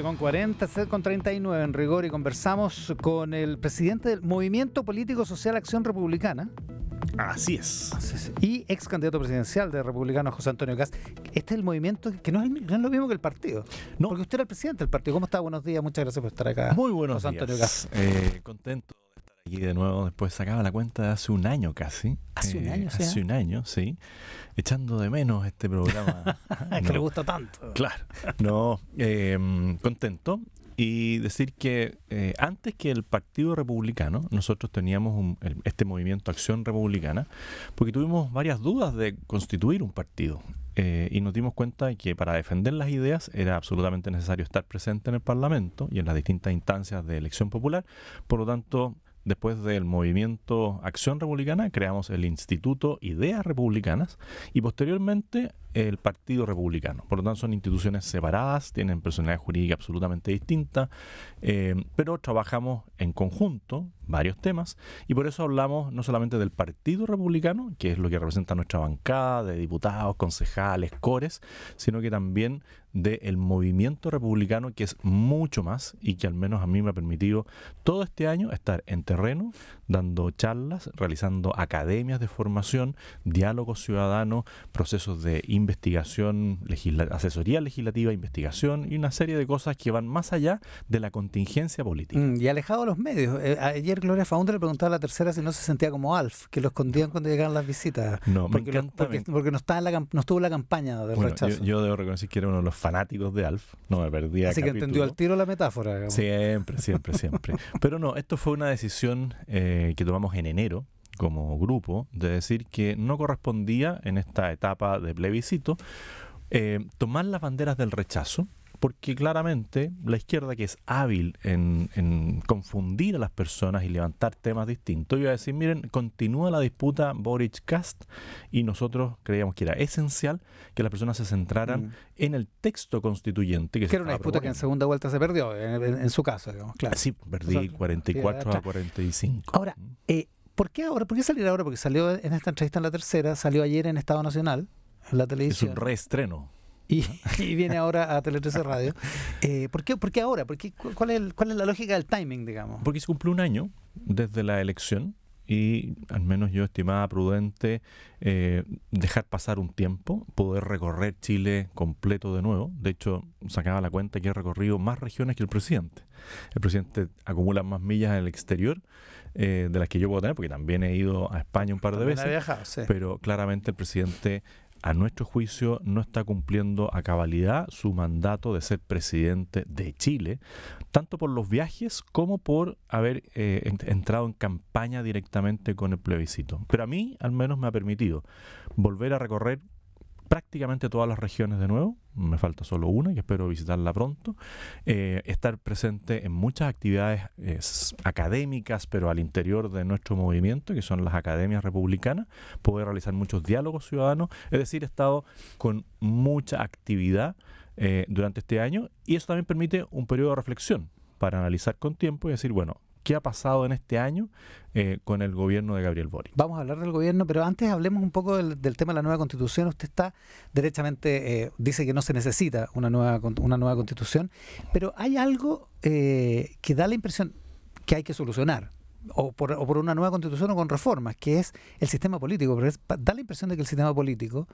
con con 39 en rigor y conversamos con el presidente del Movimiento Político Social Acción Republicana. Así es. Y ex candidato presidencial de Republicano José Antonio Cast. Este es el movimiento que no es, lo mismo que el partido. No. Porque usted era el presidente del partido. ¿Cómo está? Buenos días, muchas gracias por estar acá. Muy buenos José Antonio eh, contento de estar aquí de nuevo. Después sacaba la cuenta de hace un año casi. Hace un eh, año, sí. Hace ¿eh? un año, sí echando de menos este programa. Es que le gusta tanto. Claro. No, em, contento. Y decir que eh, antes que el Partido Republicano, nosotros teníamos este movimiento Acción Republicana, porque tuvimos varias dudas de constituir un partido. Eh, y nos dimos cuenta de que para defender las ideas era absolutamente necesario estar presente en el Parlamento y en las distintas instancias de elección popular. Por lo tanto, Después del movimiento Acción Republicana, creamos el Instituto Ideas Republicanas y posteriormente el Partido Republicano. Por lo tanto, son instituciones separadas, tienen personalidad jurídica absolutamente distinta, eh, pero trabajamos en conjunto varios temas y por eso hablamos no solamente del Partido Republicano, que es lo que representa nuestra bancada de diputados, concejales, cores, sino que también del movimiento republicano, que es mucho más y que al menos a mí me ha permitido todo este año estar en terreno dando charlas, realizando academias de formación, diálogos ciudadanos, procesos de investigación, asesoría legislativa, investigación y una serie de cosas que van más allá de la contingencia política. Mm, y alejado de los medios. Eh, ayer Gloria Faunde le preguntaba a la tercera si no se sentía como Alf, que lo escondían cuando llegaban las visitas. No, porque, no, estaba en la, estuvo en la campaña del rechazo. Yo, debo reconocer que era uno de los fanáticos de Alf. No me perdía. Así que entendió al tiro la metáfora. Siempre, siempre, siempre. Pero no, esto fue una decisión. Eh, eh, que tomamos en enero como grupo, de decir que no correspondía en esta etapa de plebiscito eh, tomar las banderas del rechazo porque claramente la izquierda, que es hábil en, confundir a las personas y levantar temas distintos, iba a decir, miren, continúa la disputa Boric-Cast y nosotros creíamos que era esencial que las personas se centraran mm. en el texto constituyente. Que, era una disputa que en segunda vuelta se perdió, en, su caso, digamos, Sí, perdí 44 a 45. Ahora, mm. eh, ¿por qué ahora? ¿Por qué salir ahora? Porque salió en esta entrevista en la tercera, salió ayer en Estado Nacional, en la televisión. Es un reestreno. y, viene ahora a Tele Radio. Eh, ¿por, qué, ¿por, qué, ahora? cuál, es la lógica del timing, digamos? Porque se cumplió un año desde la elección y al menos yo estimaba prudente eh, dejar pasar un tiempo, poder recorrer Chile completo de nuevo. De hecho, sacaba la cuenta que he recorrido más regiones que el presidente. El presidente acumula más millas en el exterior eh, de las que yo puedo tener, porque también he ido a España un par de veces. Pero claramente el presidente a nuestro juicio no está cumpliendo a cabalidad su mandato de ser presidente de Chile, tanto por los viajes como por haber eh, entrado en campaña directamente con el plebiscito. Pero a mí al menos me ha permitido volver a recorrer prácticamente todas las regiones de nuevo, me falta solo una y espero visitarla pronto, eh, estar presente en muchas actividades eh, académicas, pero al interior de nuestro movimiento, que son las academias republicanas, poder realizar muchos diálogos ciudadanos, es decir, he estado con mucha actividad eh, durante este año y eso también permite un periodo de reflexión para analizar con tiempo y decir, bueno, qué ha pasado en este año eh, con el gobierno de Gabriel Boric. Vamos a hablar del gobierno, pero antes hablemos un poco del, tema de la nueva constitución. Usted está derechamente, eh, dice que no se necesita una nueva, una nueva constitución, pero hay algo eh, que da la impresión que hay que solucionar o por, o por, una nueva constitución o con reformas, que es el sistema político. Pero da la impresión de que el sistema político,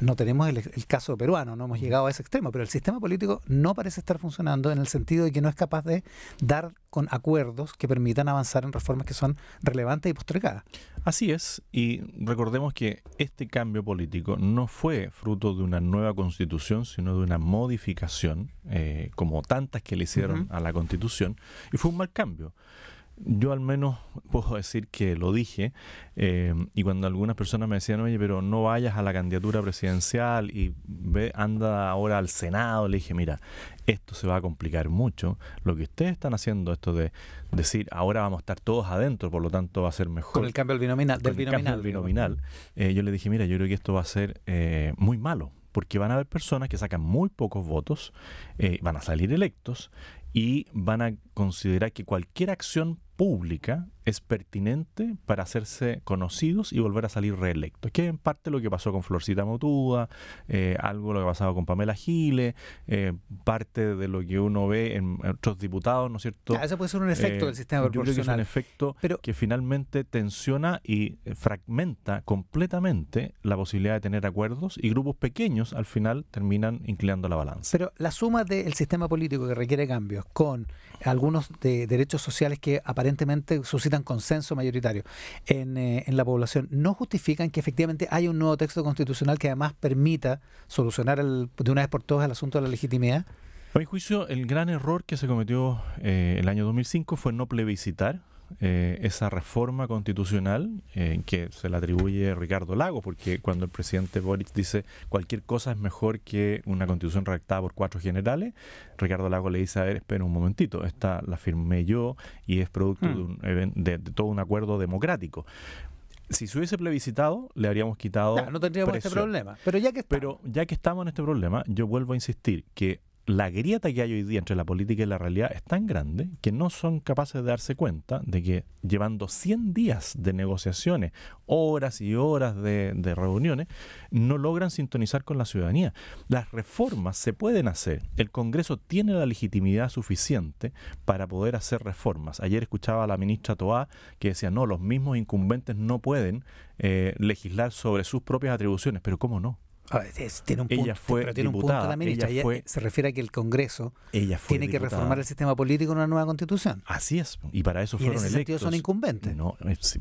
no tenemos el, caso peruano, no hemos llegado a ese extremo, pero el sistema político no parece estar funcionando en el sentido de que no es capaz de dar con acuerdos que permitan avanzar en reformas que son relevantes y postergadas. Así es, y recordemos que este cambio político no fue fruto de una nueva constitución, sino de una modificación, eh, como tantas que le hicieron a la constitución, y fue un mal cambio. Yo al menos puedo decir que lo dije eh, y cuando algunas personas me decían, oye, pero no vayas a la candidatura presidencial y ve, anda ahora al Senado, le dije, mira, esto se va a complicar mucho. Lo que ustedes están haciendo, esto de decir, ahora vamos a estar todos adentro, por lo tanto va a ser mejor. Con el cambio del binominal. Del eh, yo le dije, mira, yo creo que esto va a ser eh, muy malo. Porque van a haber personas que sacan muy pocos votos, van a salir electos y van a considerar que cualquier acción pública es pertinente para hacerse conocidos y volver a salir reelectos. Que en parte lo que pasó con Florcita Motuda, eh, algo lo que ha con Pamela Gile eh, parte de lo que uno ve en otros diputados, ¿no es cierto? eso puede ser un efecto eh, del sistema proporcional. Yo que efecto Pero, que finalmente tensiona y fragmenta completamente la posibilidad de tener acuerdos y grupos pequeños al final terminan inclinando la balanza. Pero la suma del sistema político que requiere cambios con algunos de derechos sociales que aparecen evidentemente suscitan consenso mayoritario eh, en, la población, no justifican que efectivamente haya un nuevo texto constitucional que además permita solucionar de una vez por todas el asunto de la legitimidad? A mi juicio, el gran error que se cometió eh, el año 2005 fue no plebiscitar eh, esa reforma constitucional eh, que se le atribuye Ricardo Lago, porque cuando el presidente Boric dice cualquier cosa es mejor que una constitución redactada por cuatro generales, Ricardo Lago le dice, a ver, espera un momentito, esta la firmé yo y es producto hmm. de, todo un acuerdo democrático si se hubiese plebiscitado, le habríamos quitado. No, tendríamos este problema. Pero ya, que Pero ya que estamos en este problema, yo vuelvo a insistir que la grieta que hay hoy día entre la política y la realidad es tan grande que no son capaces de darse cuenta de que llevando 100 días de negociaciones, horas y horas de, reuniones, no logran sintonizar con la ciudadanía. Las reformas se pueden hacer. El Congreso tiene la legitimidad suficiente para poder hacer reformas. Ayer escuchaba a la ministra Toá que decía, no, los mismos incumbentes no pueden eh, legislar sobre sus propias atribuciones, pero ¿cómo no? tiene un punto, pero tiene un punto también. Ella, ella se refiere a que el Congreso tiene que reformar el sistema político en una nueva constitución. Así es, y para eso fueron y en ese Sentido son incumbentes. No, sí,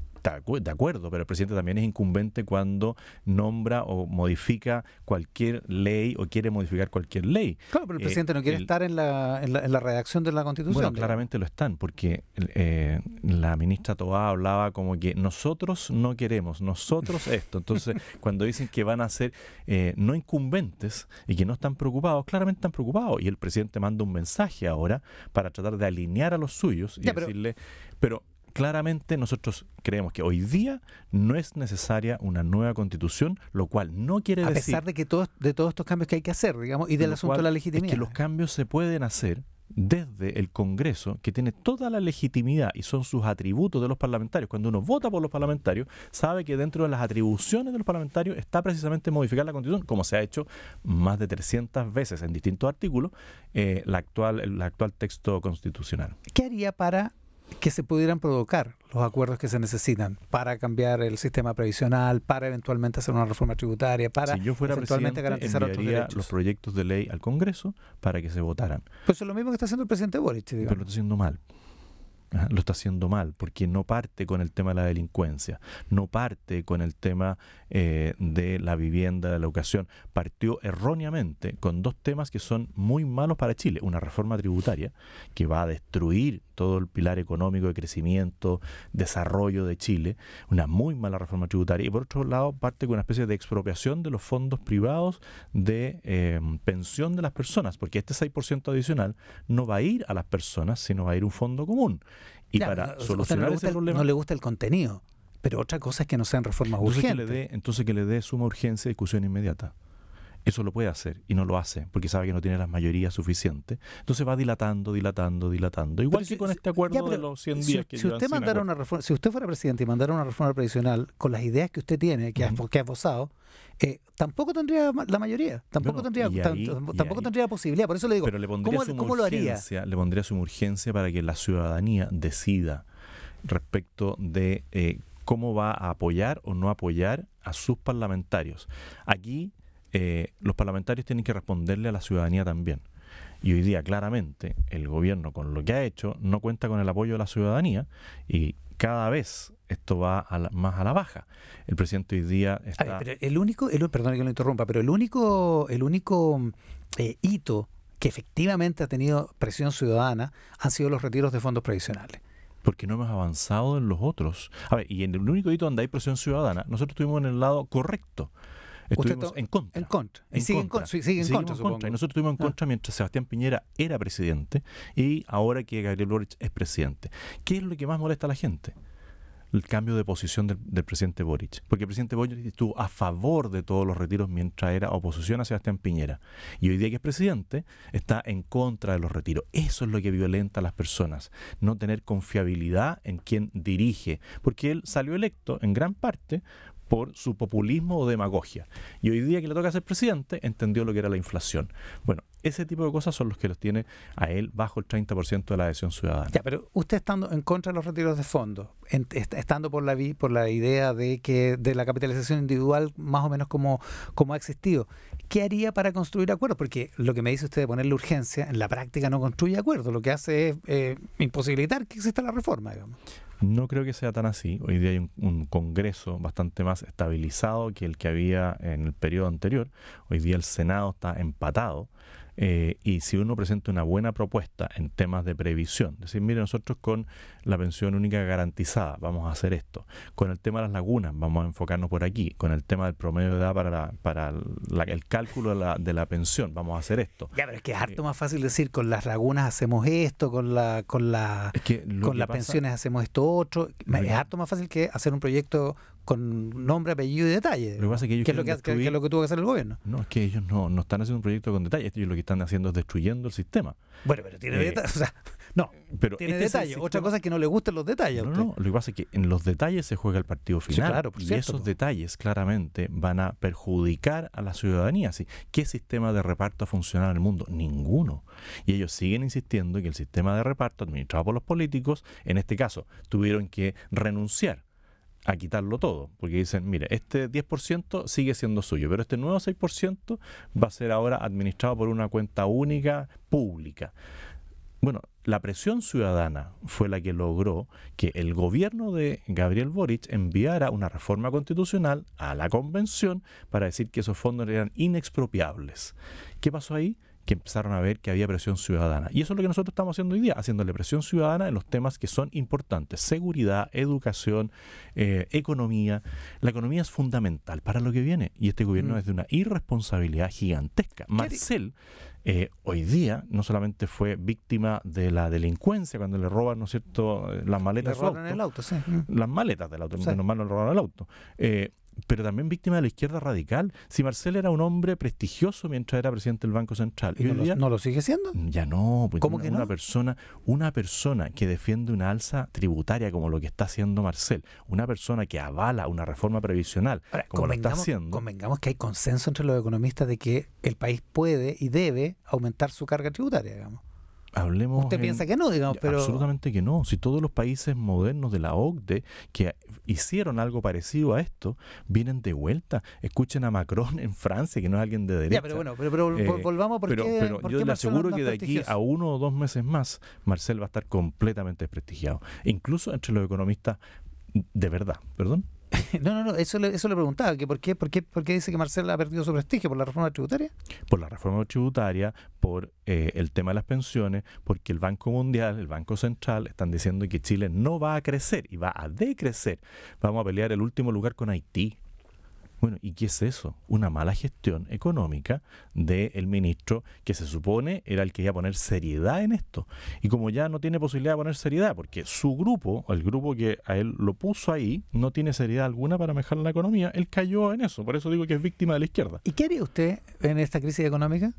de acuerdo, pero el presidente también es incumbente cuando nombra o modifica cualquier ley o quiere modificar cualquier ley. Claro, pero el eh, presidente no quiere estar en la, en la, redacción de la Constitución. Bueno, claramente lo están, porque eh, la ministra Toá hablaba como que nosotros no queremos, nosotros esto. Entonces, cuando dicen que van a ser eh, no incumbentes y que no están preocupados, claramente están preocupados. Y el presidente manda un mensaje ahora para tratar de alinear a los suyos y decirle, pero claramente nosotros creemos que hoy día no es necesaria una nueva constitución, lo cual no quiere decir... A pesar de que todos, de todos estos cambios que hay que hacer, digamos, y del asunto de la legitimidad. que los cambios se pueden hacer desde el Congreso, que tiene toda la legitimidad y son sus atributos de los parlamentarios. Cuando uno vota por los parlamentarios, sabe que dentro de las atribuciones de los parlamentarios está precisamente modificar la Constitución, como se ha hecho más de 300 veces en distintos artículos, eh, la actual, el actual texto constitucional. ¿Qué haría para que se pudieran provocar los acuerdos que se necesitan para cambiar el sistema previsional, para eventualmente hacer una reforma tributaria, para si yo fuera eventualmente garantizar otros derechos. los proyectos de ley al Congreso para que se votaran. Pues es lo mismo que está haciendo el presidente Boric. Digamos. Pero lo está haciendo mal lo está haciendo mal, porque no parte con el tema de la delincuencia, no parte con el tema eh, de la vivienda, de la educación, partió erróneamente con dos temas que son muy malos para Chile. Una reforma tributaria que va a destruir todo el pilar económico de crecimiento, desarrollo de Chile, una muy mala reforma tributaria, y por otro lado parte con una especie de expropiación de los fondos privados de eh, pensión de las personas, porque este 6% adicional no va a ir a las personas, sino va a ir un fondo común. Y para solucionar ese problema. No le gusta el contenido, pero otra cosa es que no sean reformas urgentes. entonces que le dé suma urgencia y discusión inmediata eso lo puede hacer y no lo hace porque sabe que no tiene las mayorías suficiente Entonces va dilatando, dilatando, dilatando. Igual que con este acuerdo de los 100 días si, si usted mandara una reforma, Si usted fuera presidente y mandara una reforma previsional con las ideas que usted tiene, que, ha, que esbozado, eh, tampoco tendría la mayoría, tampoco, tendría, tampoco tendría posibilidad. Por eso le digo, pondría ¿cómo, lo haría? Le pondría su urgencia para que la ciudadanía decida respecto de eh, cómo va a apoyar o no apoyar a sus parlamentarios. Aquí eh, los parlamentarios tienen que responderle a la ciudadanía también. Y hoy día, claramente, el gobierno con lo que ha hecho no cuenta con el apoyo de la ciudadanía y cada vez esto va más a la baja. El presidente hoy día está... el único, el, perdón que lo interrumpa, pero el único, el único eh, hito que efectivamente ha tenido presión ciudadana han sido los retiros de fondos previsionales. Porque no hemos avanzado en los otros. A ver, y en el único hito donde hay presión ciudadana, nosotros estuvimos en el lado correcto. Estuvimos en contra. En contra. En sigue contra. En, contra, Y nosotros estuvimos en ah. contra mientras Sebastián Piñera era presidente y ahora que Gabriel Boric es presidente. ¿Qué es lo que más molesta a la gente? el cambio de posición del, presidente Boric. Porque el presidente Boric estuvo a favor de todos los retiros mientras era oposición a Sebastián Piñera. Y hoy día que es presidente, está en contra de los retiros. Eso es lo que violenta a las personas. No tener confiabilidad en quien dirige. Porque él salió electo en gran parte por su populismo o demagogia. Y hoy día que le toca ser presidente, entendió lo que era la inflación. Bueno, ese tipo de cosas son los que los tiene a él bajo el 30% de la adhesión ciudadana. Ya, pero usted estando en contra de los retiros de fondos, estando por la por la idea de que de la capitalización individual más o menos como, como ha existido, ¿qué haría para construir acuerdos? Porque lo que me dice usted de ponerle urgencia, en la práctica no construye acuerdos, lo que hace es eh, imposibilitar que exista la reforma, digamos. No creo que sea tan así. Hoy día hay un, Congreso bastante más estabilizado que el que había en el periodo anterior. Hoy día el Senado está empatado. Eh, y si uno presenta una buena propuesta en temas de previsión, decir, mire, nosotros con la pensión única garantizada vamos a hacer esto, con el tema de las lagunas vamos a enfocarnos por aquí, con el tema del promedio de edad para, para el cálculo de la, de la, pensión vamos a hacer esto. Ya, pero es que es eh, harto más fácil decir, con las lagunas hacemos esto, con la con la con las pensiones hacemos esto otro. Es harto más fácil que hacer un proyecto con nombre, apellido y detalle. Lo que pasa es que, ellos lo que, tuvo que hacer el gobierno. No, es que ellos no, están haciendo un proyecto con detalles. Ellos lo que están haciendo es destruyendo el sistema. Bueno, pero tiene eh, detalles. O sea, no, tiene este Otra cosa es que no le gustan los detalles. No, Lo que pasa es que en los detalles se juega el partido final. y esos detalles claramente van a perjudicar a la ciudadanía. ¿sí? ¿Qué sistema de reparto ha funcionado en el mundo? Ninguno. Y ellos siguen insistiendo que el sistema de reparto administrado por los políticos, en este caso, tuvieron que renunciar a quitarlo todo, porque dicen, mire, este 10% sigue siendo suyo, pero este nuevo 6% va a ser ahora administrado por una cuenta única pública. Bueno, la presión ciudadana fue la que logró que el gobierno de Gabriel Boric enviara una reforma constitucional a la convención para decir que esos fondos eran inexpropiables. ¿Qué pasó ahí? que empezaron a ver que había presión ciudadana. Y eso es lo que nosotros estamos haciendo hoy día, haciéndole presión ciudadana en los temas que son importantes, seguridad, educación, eh, economía. La economía es fundamental para lo que viene y este gobierno mm. es de una irresponsabilidad gigantesca. Marcel eh, hoy día no solamente fue víctima de la delincuencia cuando le roban, ¿no es cierto?, eh, mm. las maletas. del auto, Las maletas del auto, sí. normal no le el auto pero también víctima de la izquierda radical. Si Marcel era un hombre prestigioso mientras era presidente del Banco Central. ¿Y, no, lo, sigue siendo? Ya no, pues una, Una persona, una persona que defiende una alza tributaria como lo que está haciendo Marcel, una persona que avala una reforma previsional como lo está haciendo. Convengamos que hay consenso entre los economistas de que el país puede y debe aumentar su carga tributaria, digamos. Usted piensa que no, digamos, pero. Absolutamente que no. Si todos los países modernos de la OCDE que hicieron algo parecido a esto vienen de vuelta. Escuchen a Macron en Francia, que no es alguien de derecha. Ya, pero bueno, eh, volvamos porque yo le aseguro que de aquí a uno o dos meses más, Marcel va a estar completamente desprestigiado. Incluso entre los economistas de verdad, perdón. No, no, no, eso le, eso le preguntaba, que por qué, por qué, dice que Marcela ha perdido su prestigio, por la reforma tributaria. Por la reforma tributaria, por eh, el tema de las pensiones, porque el Banco Mundial, el Banco Central, están diciendo que Chile no va a crecer y va a decrecer. Vamos a pelear el último lugar con Haití. Bueno, ¿y qué es eso? Una mala gestión económica del ministro que se supone era el que iba a poner seriedad en esto. Y como ya no tiene posibilidad de poner seriedad, porque su grupo, el grupo que a él lo puso ahí, no tiene seriedad alguna para mejorar la economía, él cayó en eso. Por eso digo que es víctima de la izquierda. ¿Y qué haría usted en esta crisis económica?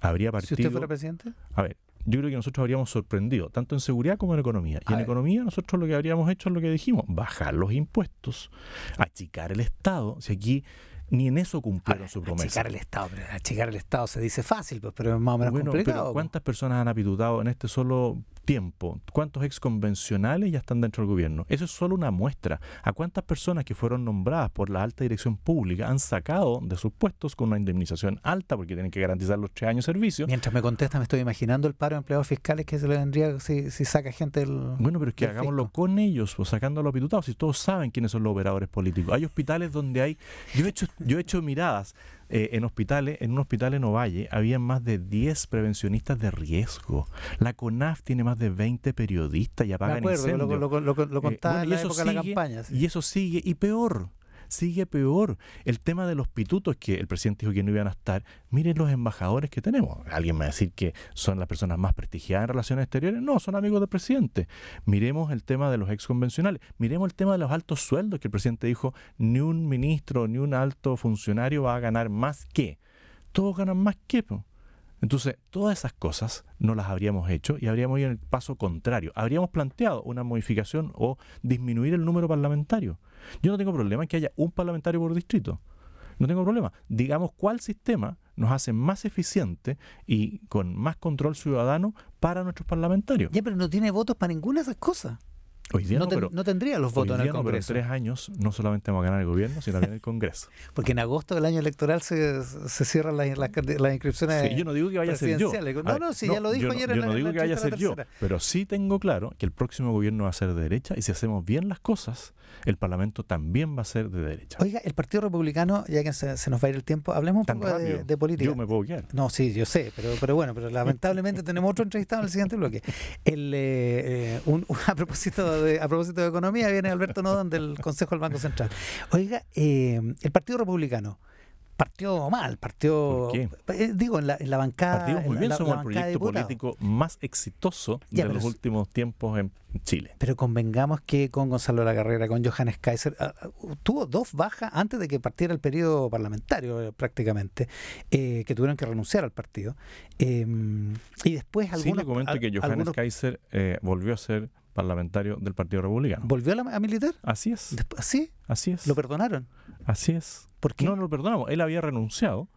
Habría partido. Si usted fuera presidente. A ver, yo creo que nosotros habríamos sorprendido, tanto en seguridad como en economía. Y en economía nosotros lo que habríamos hecho es lo que dijimos, bajar los impuestos, achicar el Estado, si aquí ni en eso cumplieron su promesa. Achicar el Estado, achicar el Estado se dice fácil, pues, pero es más o menos bueno, pues. ¿cuántas personas han apitutado en este solo tiempo, cuántos ex convencionales ya están dentro del gobierno. Eso es solo una muestra a cuántas personas que fueron nombradas por la alta dirección pública han sacado de sus puestos con una indemnización alta porque tienen que garantizar los tres años de servicio. Mientras me contesta, me estoy imaginando el paro de empleados fiscales que se le vendría si, si saca gente del. Bueno, pero es que hagámoslo con ellos o pues, sacando a los diputados, si todos saben quiénes son los operadores políticos. Hay hospitales donde hay. Yo he hecho, yo he hecho miradas eh, en hospitales, en un hospital en Ovalle, había más de 10 prevencionistas de riesgo. La CONAF tiene más de 20 periodistas y apagan incendios. Lo, contaba en Y eso sigue, y peor, sigue peor. El tema de los pitutos que el presidente dijo que no iban a estar. Miren los embajadores que tenemos. ¿Alguien me va a decir que son las personas más prestigiadas en relaciones exteriores? No, son amigos del presidente. Miremos el tema de los exconvencionales. Miremos el tema de los altos sueldos que el presidente dijo, ni un ministro, ni un alto funcionario va a ganar más que. Todos ganan más que. Entonces, todas esas cosas no las habríamos hecho y habríamos ido en el paso contrario. Habríamos planteado una modificación o disminuir el número parlamentario. Yo no tengo problema en que haya un parlamentario por distrito. No tengo problema. Digamos cuál sistema nos hace más eficiente y con más control ciudadano para nuestros parlamentarios. Ya, pero no tiene votos para ninguna de esas cosas no, tendría los votos en el Congreso. pero en tres años no solamente vamos a ganar el gobierno, sino también el Congreso. Porque en agosto del año electoral se, se cierran las, inscripciones. Sí, yo no digo que vaya a ser yo. No, no, si ya lo dijo ayer el Yo no digo que vaya a ser yo, pero sí tengo claro que el próximo gobierno va a ser de derecha y si hacemos bien las cosas, el Parlamento también va a ser de derecha. Oiga, el Partido Republicano, ya que se, nos va a ir el tiempo, hablemos un poco de, política. Yo me puedo guiar. No, sí, yo sé, pero, pero bueno, pero lamentablemente tenemos otro entrevistado en el siguiente bloque. El, eh, eh, a propósito de a propósito de economía, viene Alberto Nodón del Consejo del Banco Central. Oiga, eh, el Partido Republicano partió mal, partió. Eh, digo, en la, en la bancada. Partimos muy bien, el proyecto político más exitoso de los últimos tiempos en Chile. Pero convengamos que con Gonzalo La Carrera, con Johannes Kaiser, ah, ah, tuvo dos bajas antes de que partiera el periodo parlamentario, eh, prácticamente, eh, que tuvieron que renunciar al partido. Em, y después algunos. Sí, le comento que Johannes Kaiser volvió a ser parlamentario del Partido Republicano. ¿Volvió a, a militar? Así es. Así es. ¿Lo perdonaron? Así es. porque No, no lo perdonamos. Él había renunciado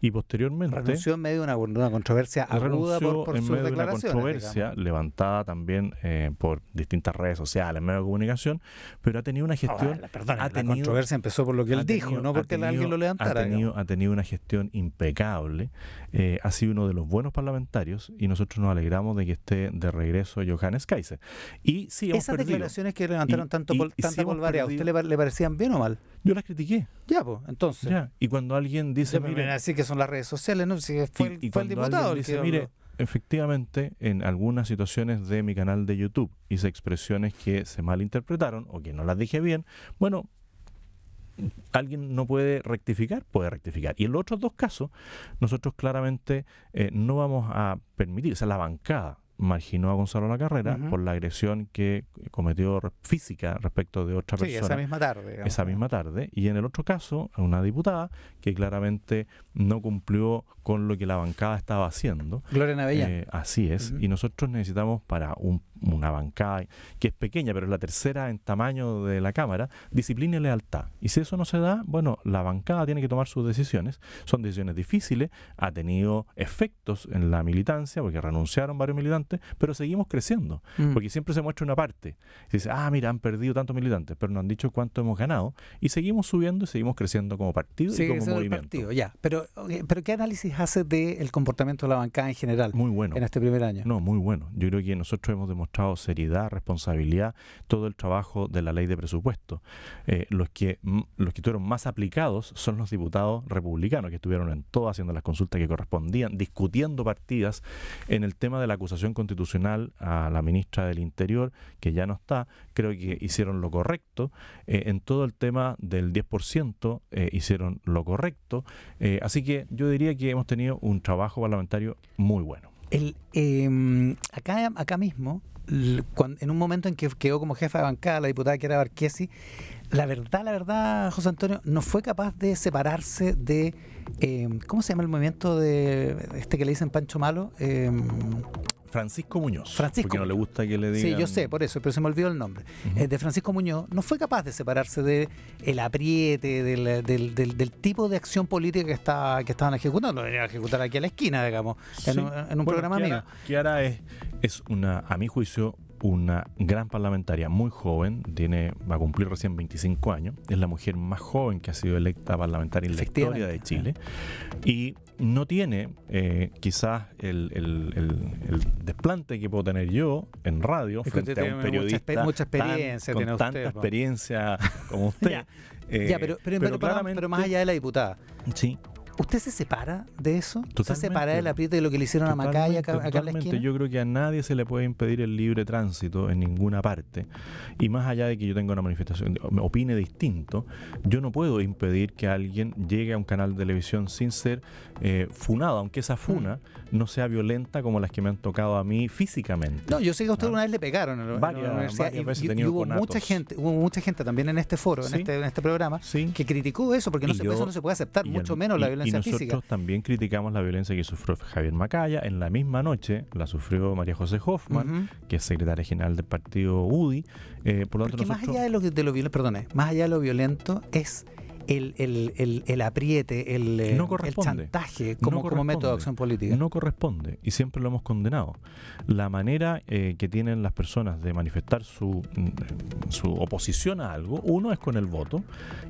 y posteriormente... Renunció en medio de una, controversia aguda por, en sus medio de una controversia levantada también eh, por distintas redes sociales, medios de comunicación, pero ha tenido una gestión... la controversia empezó por lo que él dijo, no porque alguien lo levantara. Ha tenido, una gestión impecable, eh, ha sido uno de los buenos parlamentarios y nosotros nos alegramos de que esté de regreso Johannes Kaiser. Y sí, Esas declaraciones que levantaron tanto, ¿a usted le, parecían bien o mal? Yo las critiqué. Ya, pues, entonces. Y cuando alguien dice... Pues, así que son las redes sociales, ¿no? Si fue, diputado mire, efectivamente, en algunas situaciones de mi canal de YouTube hice expresiones que se malinterpretaron o que no las dije bien, bueno, alguien no puede rectificar, puede rectificar. Y en los otros dos casos, nosotros claramente eh, no vamos a permitir, o sea, la bancada marginó a Gonzalo La Carrera por la agresión que cometió física respecto de otra sí, persona. esa misma tarde. Esa misma tarde. Y en el otro caso, una diputada que claramente no cumplió con lo que la bancada estaba haciendo. Gloria Navella, eh, así es. Y nosotros necesitamos para una bancada que es pequeña, pero es la tercera en tamaño de la Cámara, disciplina y lealtad. Y si eso no se da, bueno, la bancada tiene que tomar sus decisiones. Son decisiones difíciles, ha tenido efectos en la militancia, porque renunciaron varios militantes, pero seguimos creciendo. Mm. Porque siempre se muestra una parte. dice, ah, mira, han perdido tantos militantes, pero no han dicho cuánto hemos ganado. Y seguimos subiendo y seguimos creciendo como partido y como movimiento. Partido, ya. Pero, pero ¿qué análisis hace del comportamiento de la bancada en general? En este primer año. No, muy bueno. Yo creo que nosotros hemos demostrado seriedad, responsabilidad, todo el trabajo de la ley de presupuesto. Eh, los, que, mm, los que más aplicados son los diputados republicanos, que estuvieron en todo haciendo las consultas que correspondían, discutiendo partidas en el tema de la acusación constitucional a la ministra del Interior, que ya no está. Creo que hicieron lo correcto. Eh, en todo el tema del 10% eh, hicieron lo correcto. así que yo diría que tenido un trabajo parlamentario muy bueno. Em, acá, acá mismo, en un momento en que quedó como jefa de bancada la diputada que era Barquesi, la verdad, la verdad, José Antonio, no fue capaz de separarse de, em, ¿cómo se llama el movimiento de este que le dicen Pancho Malo? Em, Francisco Muñoz. Francisco. Porque no le gusta que le digan. Sí, yo sé, por eso, pero se me olvidó el nombre. Eh, de Francisco Muñoz no fue capaz de separarse del apriete, del, tipo de acción política que, está, que estaban ejecutando. Lo venía a ejecutar aquí a la esquina, digamos, en, un programa mío. Kiara es, una, a mi juicio, una gran parlamentaria, muy joven, tiene, va a cumplir recién 25 años, es la mujer más joven que ha sido electa parlamentaria en la historia de Chile. Y no tiene eh, quizás el, el, el, desplante que puedo tener yo en radio frente a un periodista mucha, experiencia tiene con usted, tanta experiencia como usted. ya, pero, pero, eh, más allá de la diputada. Sí. ¿Usted se separa de eso? se separa del apriete de lo que le hicieron a Macaya acá, en la Yo creo que a nadie se le puede impedir el libre tránsito en ninguna parte. Y más allá de que yo tenga una manifestación, opine distinto, yo no puedo impedir que alguien llegue a un canal de televisión sin ser eh, funado, aunque esa funa mm. no sea violenta como las que me han tocado a mí físicamente. No, yo sé que a usted ¿Ah? una vez le pegaron a la universidad y, hubo mucha gente, hubo mucha gente también en este foro, en, este, este, programa, que criticó eso porque se, eso no se puede aceptar, mucho menos la violencia y nosotros también criticamos la violencia que sufrió Javier Macaya. En la misma noche la sufrió María José Hoffman, que es secretaria general del partido UDI. Eh, por más allá de lo, violento, más allá lo violento es el, apriete, el, eh, el chantaje como, como, método de acción política. No corresponde y siempre lo hemos condenado. La manera eh, que tienen las personas de manifestar su, mm, su oposición a algo, uno es con el voto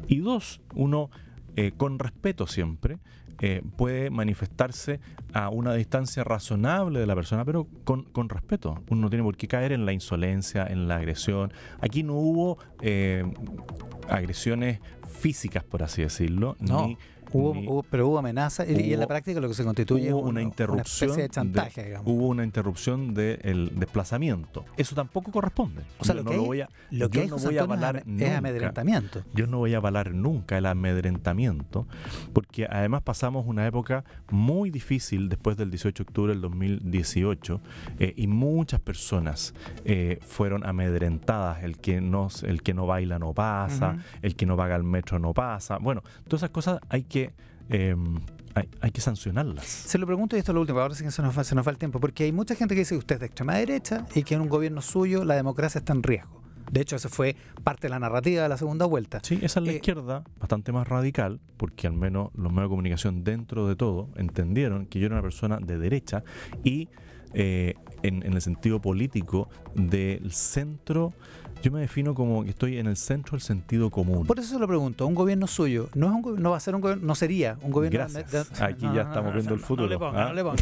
y dos, uno eh, con respeto siempre, eh, puede manifestarse a una distancia razonable de la persona, pero con, respeto. Uno no tiene por qué caer en la insolencia, en la agresión. Aquí no hubo eh, agresiones físicas, por así decirlo, ni Hubo, pero hubo amenaza y en la práctica lo que se constituye es una, interrupción de chantaje. hubo una interrupción del desplazamiento. Eso tampoco corresponde. O sea, lo que no voy a avalar es amedrentamiento. Yo no voy a avalar nunca el amedrentamiento porque además pasamos una época muy difícil después del 18 de octubre del 2018 eh, y muchas personas eh, fueron amedrentadas. El que, no, el que no baila no pasa, el que no paga el metro no pasa. Bueno, todas esas cosas hay que Em, hay, que sancionarlas. Se lo pregunto, y esto es lo último, ahora sí que se nos, va, el tiempo, porque hay mucha gente que dice que usted es de extrema derecha y que en un gobierno suyo la democracia está en riesgo. De hecho, eso fue parte de la narrativa de la segunda vuelta. Sí, esa es la eh, izquierda, bastante más radical, porque al menos los medios de comunicación dentro de todo entendieron que yo era una persona de derecha y eh, en, el sentido político del centro yo me defino como que estoy en el centro del sentido común. Por eso se lo pregunto, un gobierno suyo, no va a ser un gobierno, no sería un gobierno De, Aquí ya estamos viendo el futuro. No le pongo, ¿ah? no le pongo.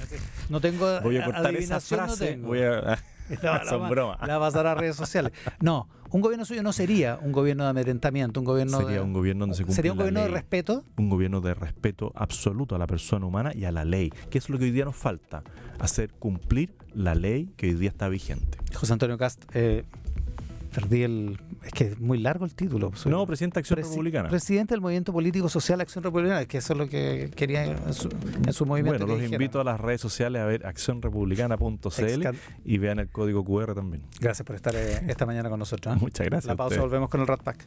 No tengo Voy a cortar esa frase, voy a la, Son a las redes sociales. No, un gobierno suyo no sería un gobierno de amedrentamiento, un gobierno sería un gobierno donde se cumple sería un gobierno de respeto, un gobierno de respeto absoluto a la persona humana y a la ley, ¿Qué es lo que hoy día nos falta, hacer cumplir la ley que hoy día está vigente. José Antonio Cast, eh, Perdí el. Es que es muy largo el título. Pues, no, presidente Acción Republicana. Presidente del Movimiento Político Social Acción Republicana, que eso es lo que quería en su, movimiento. Bueno, los invito a las redes sociales a ver accionrepublicana.cl y vean el código QR también. Gracias por estar eh, esta mañana con nosotros. ¿eh? Muchas gracias. La pausa, volvemos con el Rat Pack.